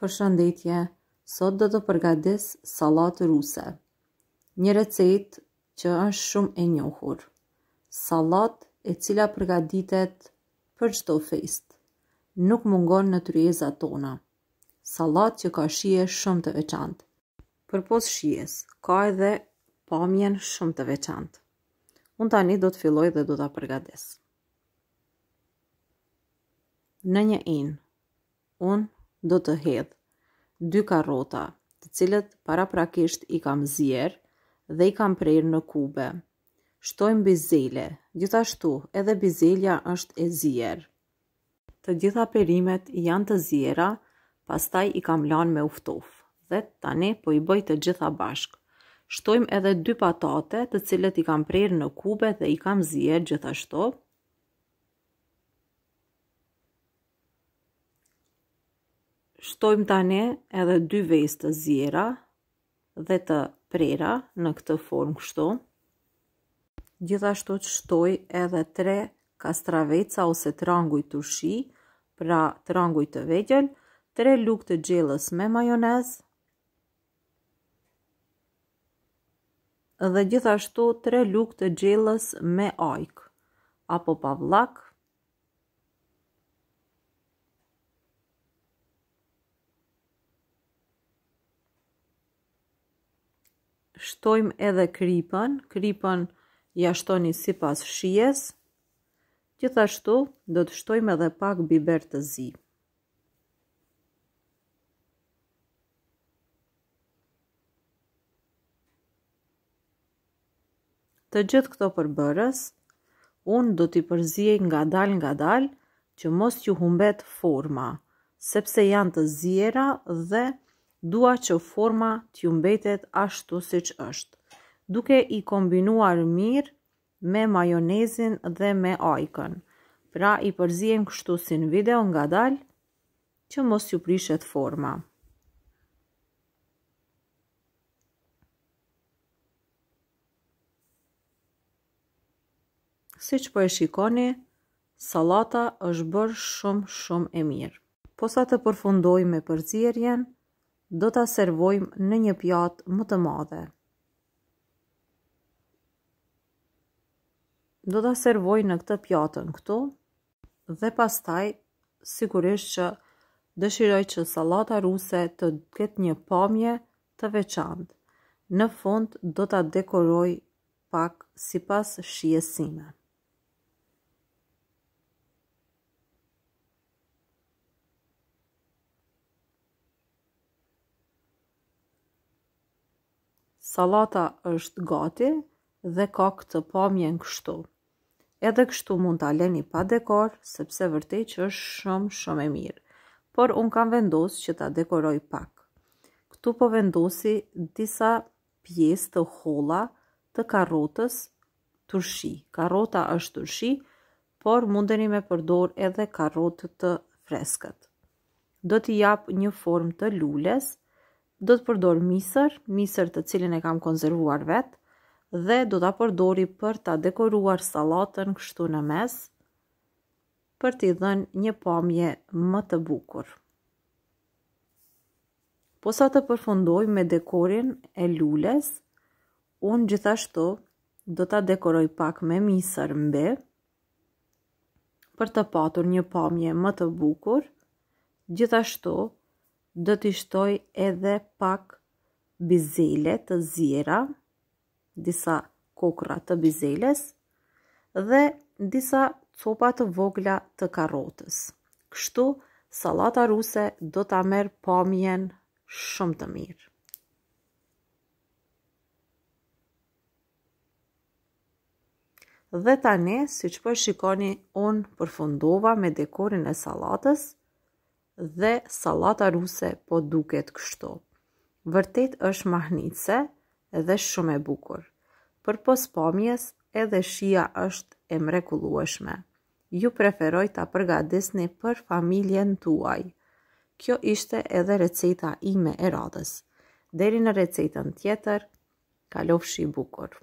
Për shëndetje, sot do të përgadis salat ruse. Një recet që është shumë e njohur. Salat e cila përgaditet për qëto fest. Nuk mungon në të rjeza tona. Salat që ka shie shumë të veçant. Për pos shies, ka edhe pamjen shumë të veçant. Unë tani do të filloj dhe do të përgadis. Në një inë, unë do të hedh dy karrota, të cilët paraprakisht i kam zier dhe i kam prerë në kube. Shtojmë bizele, gjithashtu edhe bizelja është e zier. Të gjitha perimet janë të zjera, pastaj i kam lanë me uftof dhe tani po i bëj të gjitha bashk. Shtojmë edhe dy patate të cilët i kam prerë në kube dhe i kam zier gjithashtu, shtojmë tani edhe dy vejs të zjera dhe të prera në këtë formë kështu. Gjithashtu të shtoj edhe tre kastraveca ose të pra ranguj të shi, pra të ranguj të vegjel, tre luk të gjelës me majonez, dhe gjithashtu tre luk të gjelës me ajk, apo pavlak, shtojmë edhe kripën, kripën ja shtoni si pas shies, gjithashtu do të shtojmë edhe pak biber të zi. Të gjithë këto përbërës, unë do t'i përzijen nga dal nga dal, që mos ju humbet forma, sepse janë të zjera dhe përbërës. Dua që forma t'ju mbetet ashtu si që është Duke i kombinuar mirë me majonezin dhe me ajkën Pra i përzien kështu si në video nga dalë Që mos ju prishet forma Si që po e shikoni Salata është bërë shumë shumë e mirë Posa të përfundoj me përzierjen do ta servojmë në një pjatë më të madhe. Do ta servoj në këtë pjatën këtu dhe pastaj sigurisht që dëshiroj që sallata ruse të ketë një pamje të veçantë. Në fund do ta dekoroj pak sipas shijes sime. salata është gati dhe ka këtë pamjen kështu. Edhe kështu mund të aleni pa dekor, sepse vërtej që është shumë shumë e mirë, por unë kam vendosë që ta dekoroj pak. Këtu po vendosi disa pjesë të hola të karotës të rëshi. Karota është të por mundeni me përdor edhe karotët të freskët. Do t'i japë një form të lules, do të përdor misër, misër të cilin e kam konzervuar vetë, dhe do të përdori për të dekoruar salatën kështu në mes, për t'i dhenë një pamje më të bukur. Po sa të përfundoj me dekorin e lules, unë gjithashtu do të dekoroj pak me misër mbe, për të patur një pamje më të bukur, gjithashtu, do t'i shtoj edhe pak bizele të zjera, disa kokra të bizeles, dhe disa copa të vogla të karotës. Kështu, salata ruse do t'a merë pamjen shumë të mirë. Dhe tani, si që për po shikoni, unë përfundova me dekorin e salatës, dhe salata ruse po duket kështu. Vërtet është mahnitse edhe shumë e bukur. Për pospamjes edhe shia është e mrekulueshme. Ju preferoj të përgatisni për familjen tuaj. Kjo ishte edhe receta ime e radhës. Deri në recetën tjetër, kalofshi bukur.